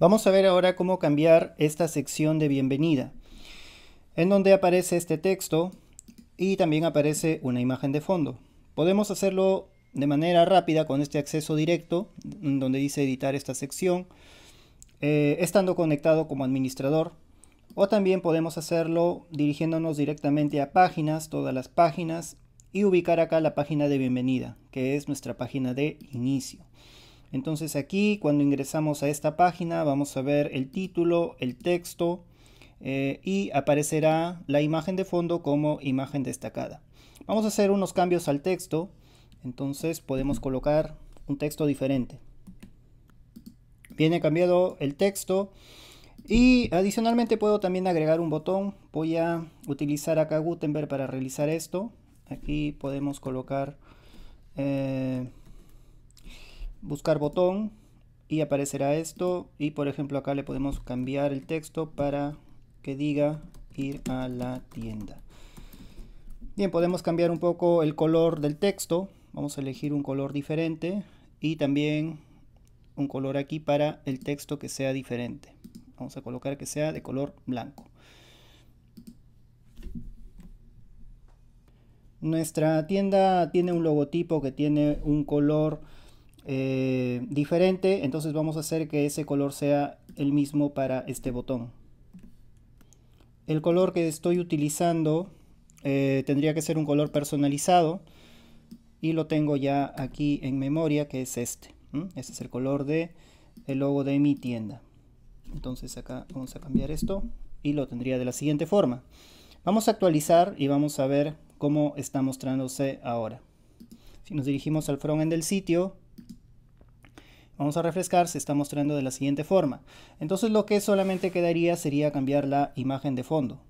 Vamos a ver ahora cómo cambiar esta sección de bienvenida, en donde aparece este texto y también aparece una imagen de fondo. Podemos hacerlo de manera rápida con este acceso directo, donde dice editar esta sección, eh, estando conectado como administrador. O también podemos hacerlo dirigiéndonos directamente a páginas, todas las páginas, y ubicar acá la página de bienvenida, que es nuestra página de inicio. Entonces aquí cuando ingresamos a esta página vamos a ver el título, el texto eh, y aparecerá la imagen de fondo como imagen destacada. Vamos a hacer unos cambios al texto, entonces podemos colocar un texto diferente. Viene cambiado el texto y adicionalmente puedo también agregar un botón. Voy a utilizar acá Gutenberg para realizar esto. Aquí podemos colocar... Eh, buscar botón y aparecerá esto y por ejemplo acá le podemos cambiar el texto para que diga ir a la tienda bien podemos cambiar un poco el color del texto vamos a elegir un color diferente y también un color aquí para el texto que sea diferente vamos a colocar que sea de color blanco nuestra tienda tiene un logotipo que tiene un color eh, diferente, entonces vamos a hacer que ese color sea el mismo para este botón. El color que estoy utilizando eh, tendría que ser un color personalizado y lo tengo ya aquí en memoria que es este. Este es el color de el logo de mi tienda. Entonces acá vamos a cambiar esto y lo tendría de la siguiente forma. Vamos a actualizar y vamos a ver cómo está mostrándose ahora. Si nos dirigimos al frontend del sitio, Vamos a refrescar, se está mostrando de la siguiente forma. Entonces lo que solamente quedaría sería cambiar la imagen de fondo.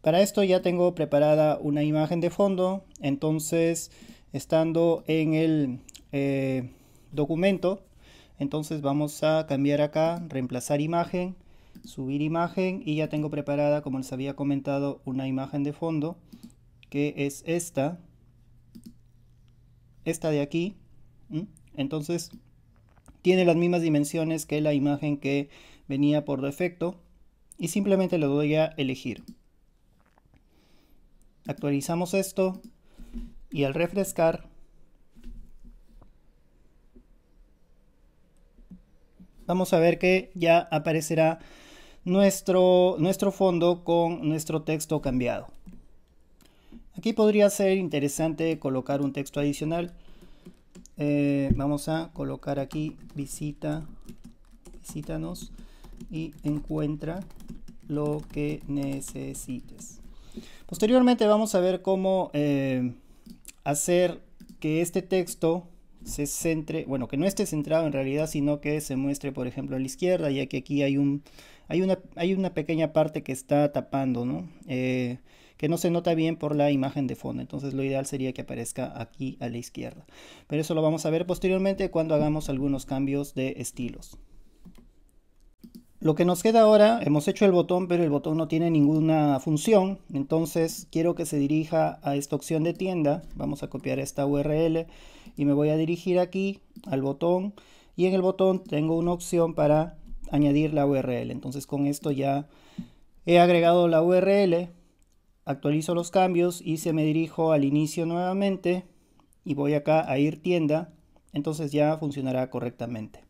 Para esto ya tengo preparada una imagen de fondo, entonces estando en el eh, documento, entonces vamos a cambiar acá, reemplazar imagen, subir imagen y ya tengo preparada, como les había comentado, una imagen de fondo que es esta esta de aquí. Entonces, tiene las mismas dimensiones que la imagen que venía por defecto. Y simplemente le doy a elegir. Actualizamos esto. Y al refrescar, vamos a ver que ya aparecerá nuestro, nuestro fondo con nuestro texto cambiado. Aquí podría ser interesante colocar un texto adicional. Eh, vamos a colocar aquí visita, visítanos y encuentra lo que necesites. Posteriormente vamos a ver cómo eh, hacer que este texto se centre, bueno, que no esté centrado en realidad, sino que se muestre, por ejemplo, a la izquierda, ya que aquí hay, un, hay, una, hay una pequeña parte que está tapando, ¿no? Eh, que no se nota bien por la imagen de fondo. Entonces lo ideal sería que aparezca aquí a la izquierda. Pero eso lo vamos a ver posteriormente cuando hagamos algunos cambios de estilos. Lo que nos queda ahora, hemos hecho el botón, pero el botón no tiene ninguna función. Entonces quiero que se dirija a esta opción de tienda. Vamos a copiar esta URL y me voy a dirigir aquí al botón. Y en el botón tengo una opción para añadir la URL. Entonces con esto ya he agregado la URL actualizo los cambios y se me dirijo al inicio nuevamente y voy acá a ir tienda, entonces ya funcionará correctamente.